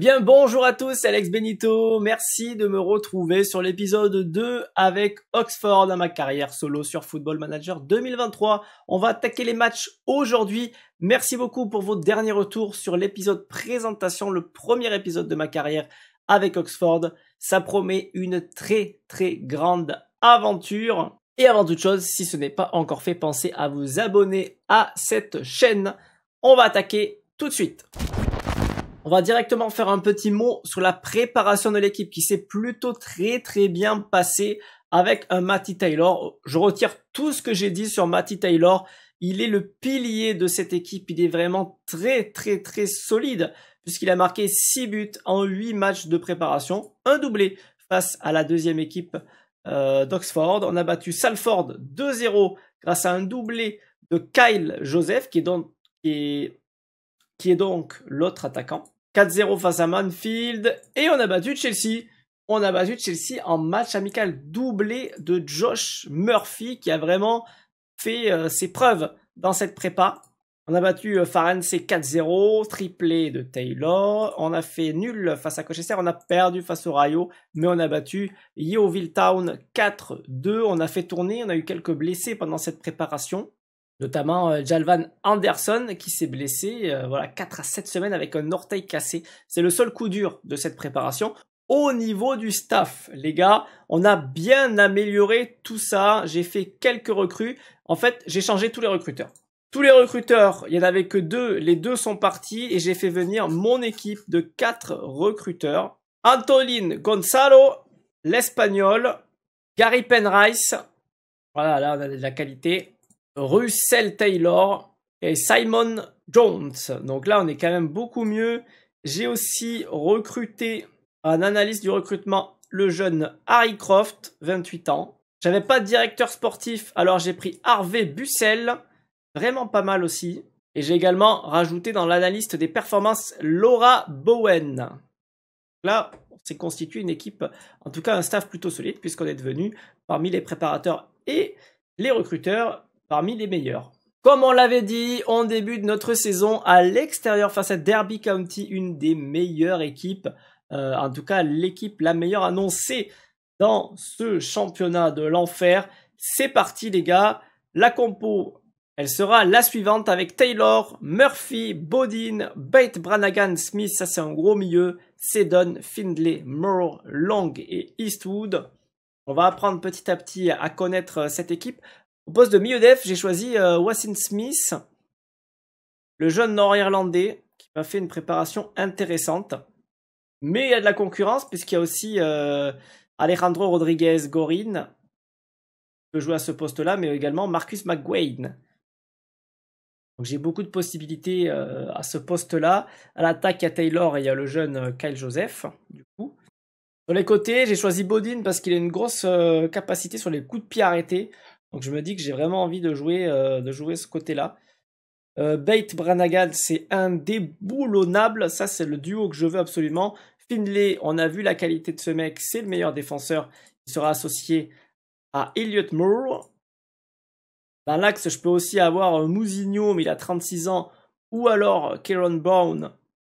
bien, bonjour à tous, Alex Benito. Merci de me retrouver sur l'épisode 2 avec Oxford à ma carrière solo sur Football Manager 2023. On va attaquer les matchs aujourd'hui. Merci beaucoup pour vos derniers retours sur l'épisode présentation, le premier épisode de ma carrière avec Oxford. Ça promet une très très grande aventure. Et avant toute chose, si ce n'est pas encore fait, pensez à vous abonner à cette chaîne. On va attaquer tout de suite. On va directement faire un petit mot sur la préparation de l'équipe qui s'est plutôt très très bien passée avec un euh, Matty Taylor. Je retire tout ce que j'ai dit sur Matty Taylor. Il est le pilier de cette équipe. Il est vraiment très très très solide puisqu'il a marqué 6 buts en 8 matchs de préparation. Un doublé face à la deuxième équipe euh, d'Oxford. On a battu Salford 2-0 grâce à un doublé de Kyle Joseph qui est, donc... qui est qui est donc l'autre attaquant. 4-0 face à Manfield et on a battu Chelsea. On a battu Chelsea en match amical doublé de Josh Murphy qui a vraiment fait euh, ses preuves dans cette prépa. On a battu 4-0, euh, triplé de Taylor. On a fait nul face à Cochester, on a perdu face au Rayo, mais on a battu Yeovil Town 4-2. On a fait tourner, on a eu quelques blessés pendant cette préparation notamment euh, Jalvan Anderson qui s'est blessé euh, voilà 4 à 7 semaines avec un orteil cassé. C'est le seul coup dur de cette préparation. Au niveau du staff, les gars, on a bien amélioré tout ça. J'ai fait quelques recrues. En fait, j'ai changé tous les recruteurs. Tous les recruteurs, il n'y en avait que deux. Les deux sont partis et j'ai fait venir mon équipe de quatre recruteurs. Antolin Gonzalo, l'Espagnol, Gary Penrice. Voilà, là, on a de la qualité. Russell Taylor et Simon Jones. Donc là, on est quand même beaucoup mieux. J'ai aussi recruté un analyste du recrutement, le jeune Harry Croft, 28 ans. n'avais pas de directeur sportif, alors j'ai pris Harvey Bussell. vraiment pas mal aussi. Et j'ai également rajouté dans l'analyste des performances Laura Bowen. Là, on s'est constitué une équipe, en tout cas un staff plutôt solide, puisqu'on est devenu parmi les préparateurs et les recruteurs parmi les meilleurs. Comme on l'avait dit, on débute notre saison à l'extérieur face à Derby County, une des meilleures équipes, euh, en tout cas l'équipe la meilleure annoncée dans ce championnat de l'enfer. C'est parti les gars, la compo, elle sera la suivante avec Taylor, Murphy, Bodine, Bate, Branagan, Smith, ça c'est un gros milieu, Seddon, Findlay, Moore, Long et Eastwood. On va apprendre petit à petit à connaître euh, cette équipe. Au poste de milieu def, j'ai choisi euh, Smith, le jeune nord-irlandais qui m'a fait une préparation intéressante. Mais il y a de la concurrence puisqu'il y a aussi euh, Alejandro Rodriguez Gorin qui peut jouer à ce poste-là, mais également Marcus McGuane. Donc j'ai beaucoup de possibilités euh, à ce poste-là. À l'attaque, il y a Taylor et il y a le jeune euh, Kyle Joseph, du coup. Sur les côtés, j'ai choisi Bodin parce qu'il a une grosse capacité sur les coups de pied arrêtés. Donc je me dis que j'ai vraiment envie de jouer, euh, de jouer ce côté-là. Euh, Bait Branagan, c'est déboulonnable. Ça, c'est le duo que je veux absolument. Finlay, on a vu la qualité de ce mec. C'est le meilleur défenseur. Il sera associé à Elliot Moore. Dans l'axe, je peux aussi avoir euh, Mousinho, mais il a 36 ans. Ou alors euh, Kieron Brown.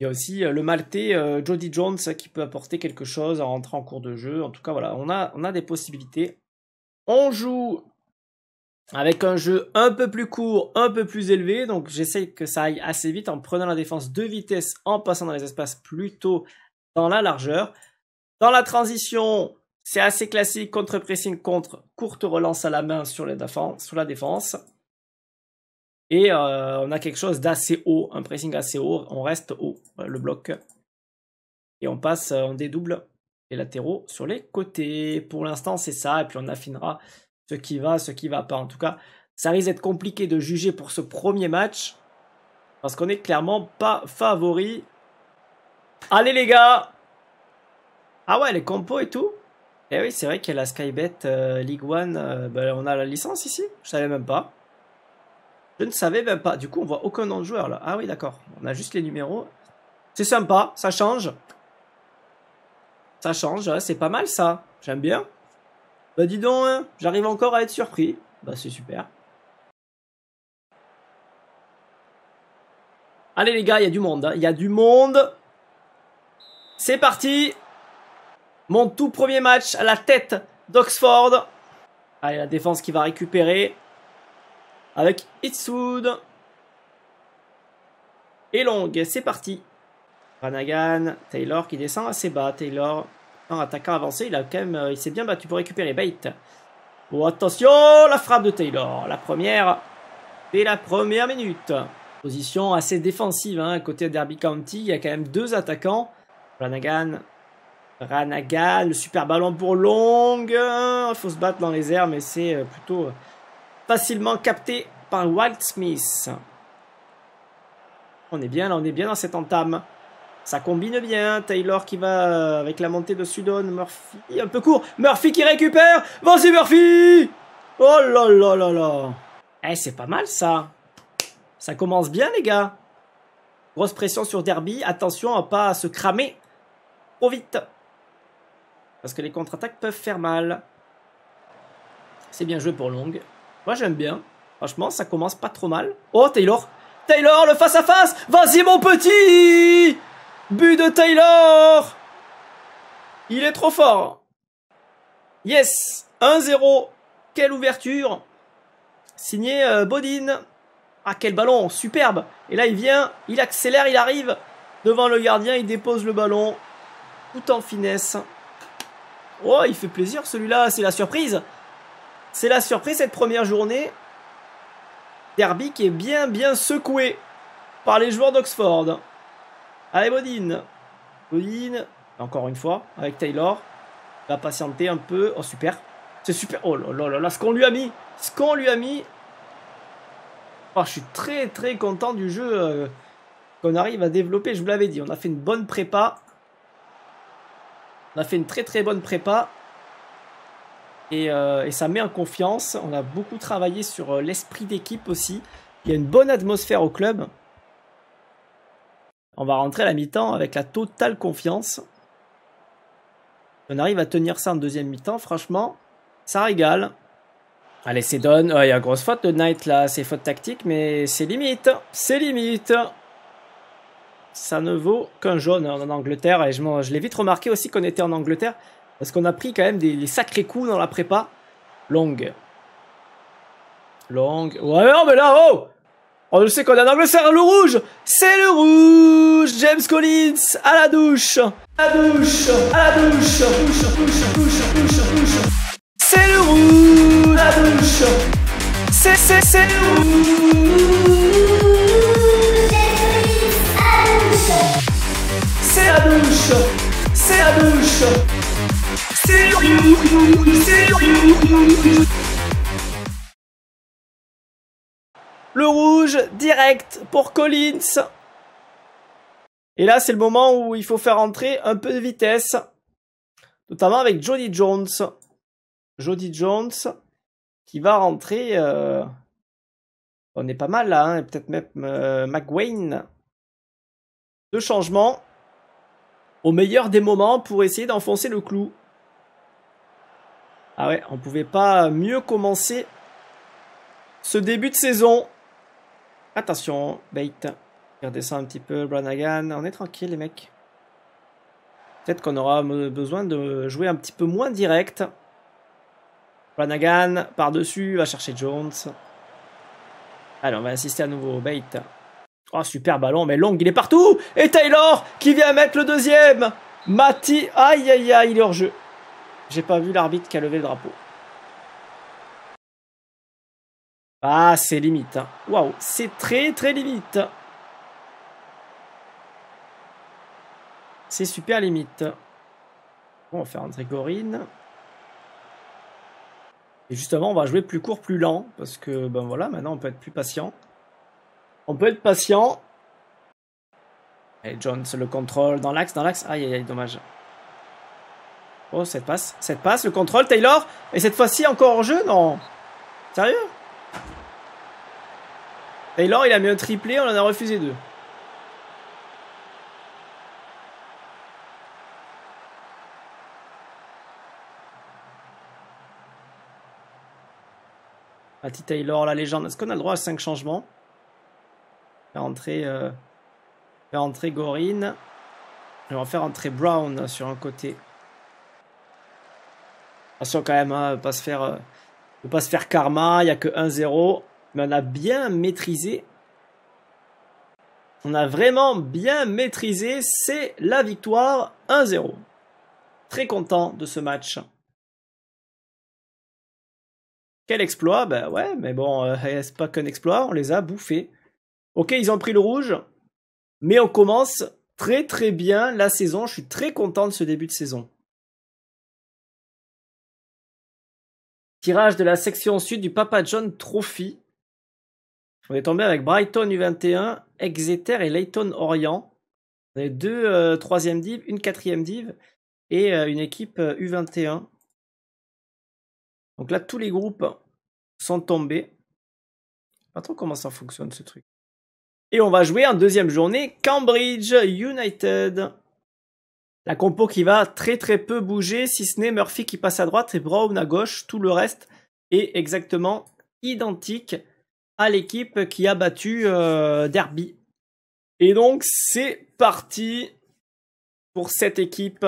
Il y a aussi le Maltais Jody Jones qui peut apporter quelque chose en rentrant en cours de jeu. En tout cas, voilà, on a, on a des possibilités. On joue avec un jeu un peu plus court, un peu plus élevé. Donc j'essaye que ça aille assez vite en prenant la défense de vitesse, en passant dans les espaces plutôt dans la largeur. Dans la transition, c'est assez classique, contre-pressing, contre, courte relance à la main sur, la défense. Et euh, on a quelque chose d'assez haut, un pressing assez haut, on reste haut, euh, le bloc. Et on passe, euh, on dédouble les latéraux sur les côtés. Pour l'instant, c'est ça, et puis on affinera ce qui va, ce qui va pas. En tout cas, ça risque d'être compliqué de juger pour ce premier match parce qu'on n'est clairement pas favori. Allez les gars Ah ouais, les compos et tout Eh oui, c'est vrai qu'il y a la Skybet euh, League One. Euh, ben, on a la licence ici Je savais même pas. Je ne savais même pas. Du coup, on voit aucun nom de joueur là. Ah oui, d'accord. On a juste les numéros. C'est sympa, ça change. Ça change, hein, c'est pas mal ça. J'aime bien. Bah dis donc, hein, j'arrive encore à être surpris. Bah c'est super. Allez les gars, il y a du monde. Hein. Il y a du monde. C'est parti. Mon tout premier match à la tête d'Oxford. Allez, la défense qui va récupérer. Avec Itsoud. Et Long, c'est parti. Ranagan, Taylor qui descend assez bas. Taylor un attaquant avancé, il a quand même, euh, il s'est bien battu pour récupérer bait. Oh, attention, la frappe de Taylor, la première dès la première minute. Position assez défensive, à hein. côté Derby County, il y a quand même deux attaquants. Ranagan, Ranagan, le super ballon pour Long, il faut se battre dans les airs, mais c'est euh, plutôt euh, facilement capté par Walt Smith. On est bien là, on est bien dans cette entame. Ça combine bien. Taylor qui va euh, avec la montée de Sudon. Murphy un peu court. Murphy qui récupère. Vas-y Murphy Oh là là là là Eh, c'est pas mal ça. Ça commence bien les gars. Grosse pression sur Derby. Attention à pas se cramer trop vite. Parce que les contre-attaques peuvent faire mal. C'est bien joué pour Long. Moi, j'aime bien. Franchement, ça commence pas trop mal. Oh, Taylor Taylor, le face-à-face -face Vas-y, mon petit But de Taylor Il est trop fort Yes 1-0 Quelle ouverture Signé euh, Bodine Ah, quel ballon Superbe Et là, il vient, il accélère, il arrive devant le gardien, il dépose le ballon tout en finesse. Oh, il fait plaisir celui-là, c'est la surprise C'est la surprise cette première journée. Derby qui est bien bien secoué par les joueurs d'Oxford. Allez, Bodine Bodine, encore une fois, avec Taylor. Va patienter un peu. Oh, super. C'est super. Oh là là là, ce qu'on lui a mis. Ce qu'on lui a mis. Ah, je suis très très content du jeu euh, qu'on arrive à développer. Je vous l'avais dit, on a fait une bonne prépa. On a fait une très très bonne prépa. Et, euh, ça met en confiance. On a beaucoup travaillé sur euh, l'esprit d'équipe aussi. Il y a une bonne atmosphère au club. On va rentrer à la mi-temps avec la totale confiance. On arrive à tenir ça en deuxième mi-temps, franchement, ça régale. Allez, c'est donne. Oh, il y a grosse faute de Knight là, c'est faute tactique, mais c'est limite. C'est limite. Ça ne vaut qu'un jaune en Angleterre. Et je, je l'ai vite remarqué aussi qu'on était en Angleterre, parce qu'on a pris quand même des, sacrés coups dans la prépa. Longue. Longue. Ouais, mais là, oh je sais qu'on est Anglais, Angleterre, le rouge C'est le rouge James Collins à la douche À la douche À la douche C'est le rouge À la douche C'est, c'est, c'est le rouge C'est la douche C'est la douche C'est le rouge C'est le rouge Le rouge direct pour Collins. Et là, c'est le moment où il faut faire entrer un peu de vitesse. Notamment avec Jody Jones. Jody Jones qui va rentrer. Euh, on est pas mal là, hein peut-être même euh, McWayne. Deux changements au meilleur des moments pour essayer d'enfoncer le clou. Ah ouais, on pouvait pas mieux commencer ce début de saison. Attention, bait. Regardez ça un petit peu, Branagan. On est tranquille, les mecs. Peut-être qu'on aura besoin de jouer un petit peu moins direct. Branagan, par-dessus, va chercher Jones. Allez, on va insister à nouveau bait. Oh, super ballon, mais Long, il est partout Et Taylor, qui vient mettre le deuxième Mati, aïe, aïe, aïe, il est hors-jeu. J'ai pas vu l'arbitre qui a levé le drapeau. Ah, c'est limite. Hein. Waouh, c'est très très limite. C'est super limite. on va faire un trigorine. Et justement, on va jouer plus court, plus lent. Parce que, ben voilà, maintenant on peut être plus patient. On peut être patient. Et Jones le contrôle dans l'axe, dans l'axe. Aïe, aïe, aïe, dommage. Oh, cette passe, cette passe, le contrôle, Taylor. Et cette fois-ci, encore en jeu Non. Sérieux Taylor, il a mis un triplé, on en a refusé deux. Patty Taylor, la légende. Est-ce qu'on a le droit à 5 changements Faire entrer, euh, faire entrer Gorin. on va faire entrer Brown sur un côté. Attention quand même, hein, pas se faire, euh, pas se faire karma. Il n'y a que 1-0 on a bien maîtrisé. On a vraiment bien maîtrisé. C'est la victoire 1-0. Très content de ce match. Quel exploit Ben ouais, mais bon, c'est euh, pas qu'un exploit, on les a bouffés. Ok, ils ont pris le rouge, mais on commence très très bien la saison. Je suis très content de ce début de saison. Tirage de la section sud du Papa John Trophy. On est tombé avec Brighton U21, Exeter et Leighton Orient. On a deux euh, troisième div, une quatrième div et euh, une équipe U21. Euh, Donc là, tous les groupes sont tombés. Pas trop comment ça fonctionne ce truc. Et on va jouer en deuxième journée Cambridge United. La compo qui va très très peu bouger, si ce n'est Murphy qui passe à droite et Brown à gauche. Tout le reste est exactement identique à l'équipe qui a battu euh, Derby. Et donc c'est parti pour cette équipe.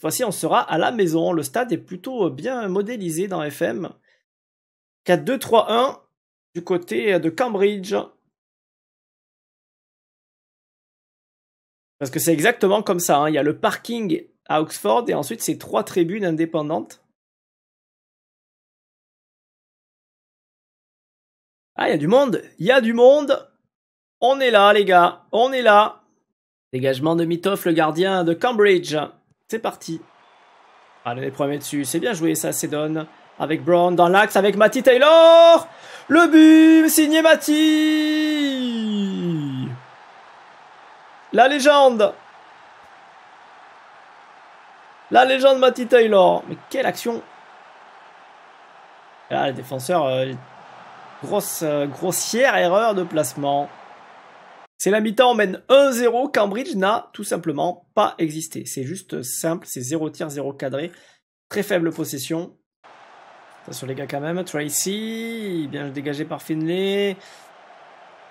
Voici on sera à la maison. Le stade est plutôt euh, bien modélisé dans FM. 4-2-3-1 du côté euh, de Cambridge. Parce que c'est exactement comme ça. Hein. Il y a le parking à Oxford et ensuite ces trois tribunes indépendantes. Ah, il y a du monde Il y a du monde On est là, les gars On est là Dégagement de Mitoff, le gardien de Cambridge. C'est parti. Allez, ah, les premiers dessus. C'est bien joué, ça, C'est donne. Avec Brown dans l'axe, avec Matty Taylor Le but signé Matty La légende La légende Matty Taylor Mais quelle action Là, ah, le défenseur... Euh, Grosse, euh, grossière erreur de placement. C'est la mi-temps, on mène 1-0. Cambridge n'a tout simplement pas existé. C'est juste simple, c'est 0 tir, 0 cadré. Très faible possession. Attention les gars quand même. Tracy, bien dégagé par Finlay.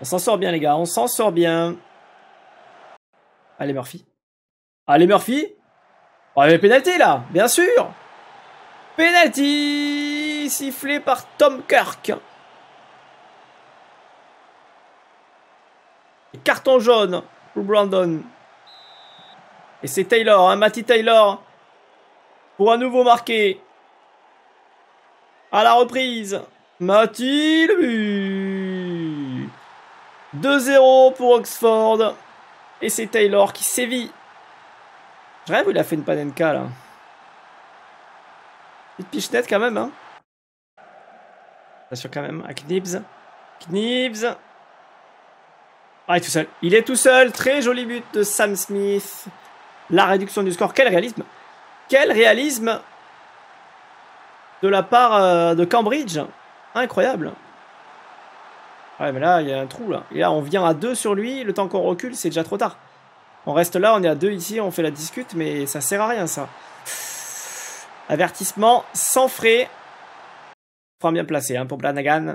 On s'en sort bien les gars, on s'en sort bien. Allez Murphy. Allez Murphy. On oh, avait pénalty là, bien sûr. Pénalty sifflé par Tom Kirk. Carton jaune pour Brandon. Et c'est Taylor, hein, Matty Taylor. Pour un nouveau marqué À la reprise. Matty le 2-0 pour Oxford. Et c'est Taylor qui sévit. Je rêve il a fait une panenka là. Petite nette quand même. Hein. sûr quand même à Knibbs ah, il est tout seul. Il est tout seul. Très joli but de Sam Smith. La réduction du score. Quel réalisme. Quel réalisme de la part euh, de Cambridge. Incroyable. Ouais, mais là, il y a un trou, là. Et là, on vient à deux sur lui. Le temps qu'on recule, c'est déjà trop tard. On reste là, on est à deux ici, on fait la discute, mais ça sert à rien, ça. Avertissement sans frais. Point bien placé hein, pour Blanagan.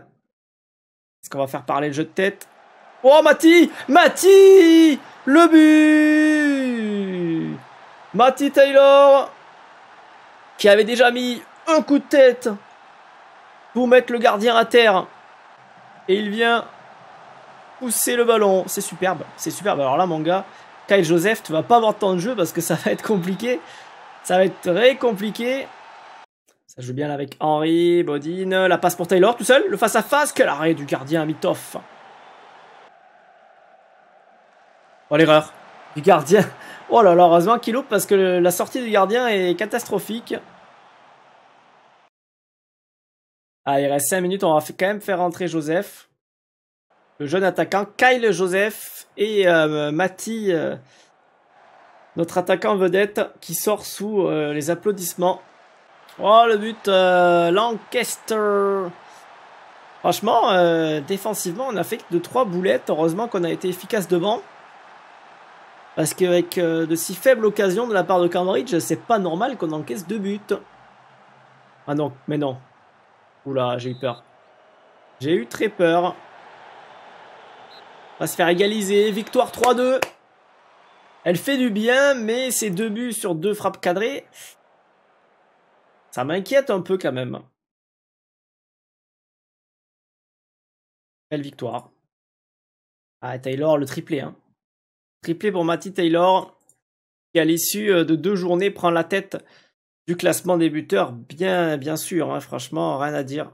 Est-ce qu'on va faire parler le jeu de tête Oh, Mati Mati Le but Mati Taylor qui avait déjà mis un coup de tête pour mettre le gardien à terre. Et il vient pousser le ballon. C'est superbe, c'est superbe. Alors là, mon gars, Kyle Joseph, tu vas pas avoir tant de jeu parce que ça va être compliqué. Ça va être très compliqué. Ça joue bien avec Henry, Bodine, la passe pour Taylor tout seul, le face-à-face, quel arrêt du gardien Mitoff. Oh l'erreur du gardien. Oh là là, heureusement qu'il loupe parce que la sortie du gardien est catastrophique. Ah, il reste 5 minutes, on va quand même faire rentrer Joseph. Le jeune attaquant, Kyle Joseph et euh, Matty euh, notre attaquant vedette, qui sort sous euh, les applaudissements. Oh, le but Lancaster Franchement, défensivement, on a fait de 3 boulettes. Heureusement qu'on a été efficace devant. Parce qu'avec euh, de si faibles occasions de la part de Cambridge, c'est pas normal qu'on encaisse deux buts. Ah non, mais non. Oula, j'ai eu peur. J'ai eu très peur. On va se faire égaliser. Victoire 3-2. Elle fait du bien, mais ses deux buts sur deux frappes cadrées. Ça m'inquiète un peu quand même. Belle victoire. Ah, Taylor, le triplé, hein. Triplé pour Matty Taylor, qui à l'issue euh, de deux journées prend la tête du classement des buteurs, bien, bien sûr, hein, franchement, rien à dire.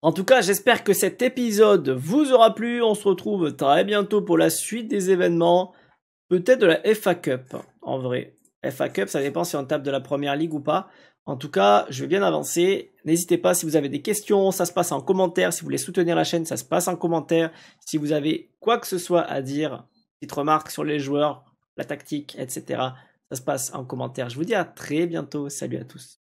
En tout cas, j'espère que cet épisode vous aura plu. On se retrouve très bientôt pour la suite des événements. Peut-être de la FA Cup, en vrai. FA Cup, ça dépend si on tape de la première ligue ou pas. En tout cas, je vais bien avancer. N'hésitez pas si vous avez des questions, ça se passe en commentaire. Si vous voulez soutenir la chaîne, ça se passe en commentaire. Si vous avez quoi que ce soit à dire, Petite remarque sur les joueurs, la tactique, etc. Ça se passe en commentaire. Je vous dis à très bientôt. Salut à tous.